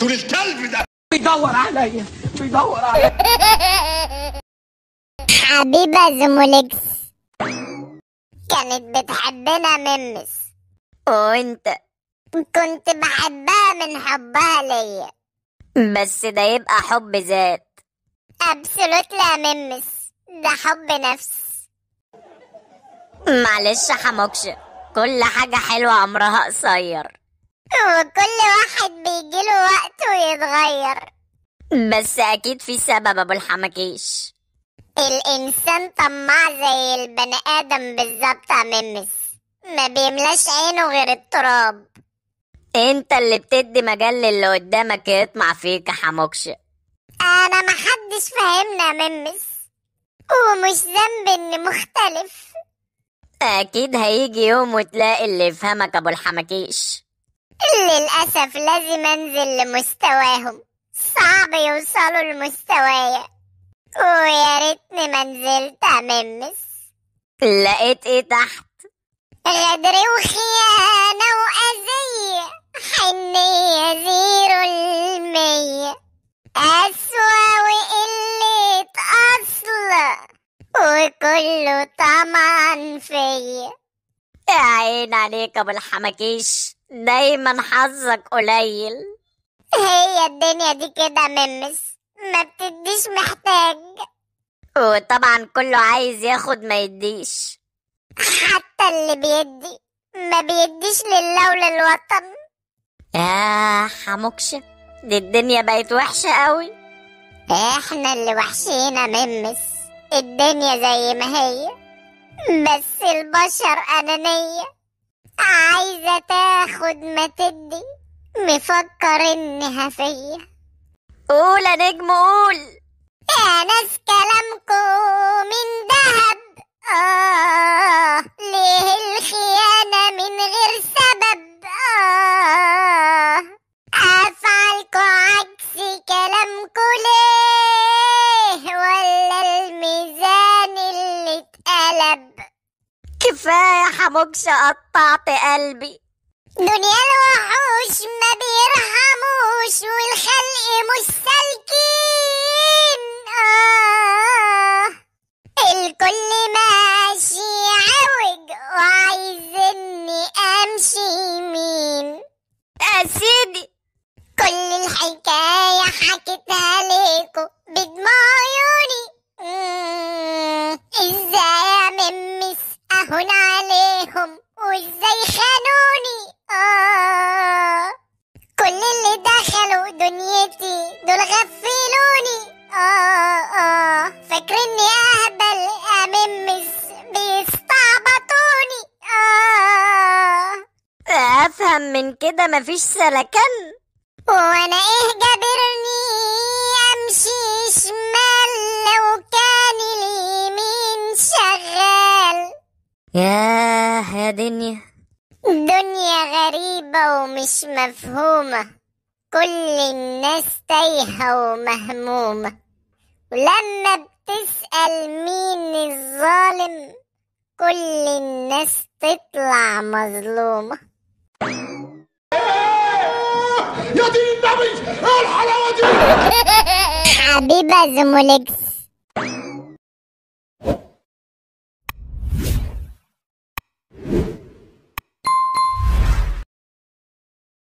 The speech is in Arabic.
دول الكلب ده بيدور عليا بيدور عليا حبيبة زمولكس كانت بتحبنا ممس وانت اه، كنت بحبها من حبها ليا بس ده يبقى حب ذات ابسولوتلي لا ممس ده حب نفس معلش حموكش كل حاجة حلوة عمرها قصير وكل واحد بيجيله يتغير بس أكيد في سبب أبو الحمكيش الإنسان طماع زي البني آدم بالظبط يا ممس ما بيملاش عينه غير التراب انت اللي بتدي مجال للي قدامك يطمع فيك يا حموكش انا محدش فاهمنا ممس ومش ذنب اني مختلف اكيد هيجي يوم وتلاقي اللي يفهمك ابو الحمكيش للأسف لازم أنزل لمستواهم صعب يوصلوا لمستوايا ويا ريتني ما نزلت أممس لقيت إيه تحت؟ غدر وخيانة وأذية حنية زيرو المية أسوأ وقلة أصل وكله طمعا فيا يا عين عليك ابو الحمكيش دايما حظك قليل هي الدنيا دي كده ممس ما بتديش محتاج وطبعا كله عايز ياخد ما يديش حتى اللي بيدي ما بيديش لله وللوطن يا حموكشة دي الدنيا بقت وحشة قوي احنا اللي وحشينا ممس الدنيا زي ما هي بس البشر أنانية عايزة تاخد ما تدي مفكر إنها فيا قول يا نجم قول يا ناس كلامكم من دهب كفاية حموكش قطعت قلبي دنيا الوحوش ما بيرحموش والخلق مش سالكين آه الكل ماشي عوج وعايزني امشي مين يا سيدي هون عليهم وازاي خانوني آه كل اللي دخلوا دنيتي دول غفلوني آه آه فاكرني أهبل أممس بيستعبطوني آه أفهم من كده مفيش سلكان وأنا إيه جابرني ياه يا دنيا دنيا غريبة ومش مفهومة كل الناس تايهة ومهمومة ولما بتسأل مين الظالم كل الناس تطلع مظلومة يا دين النبي ايه الحلاوة دي حبيبة زمولكس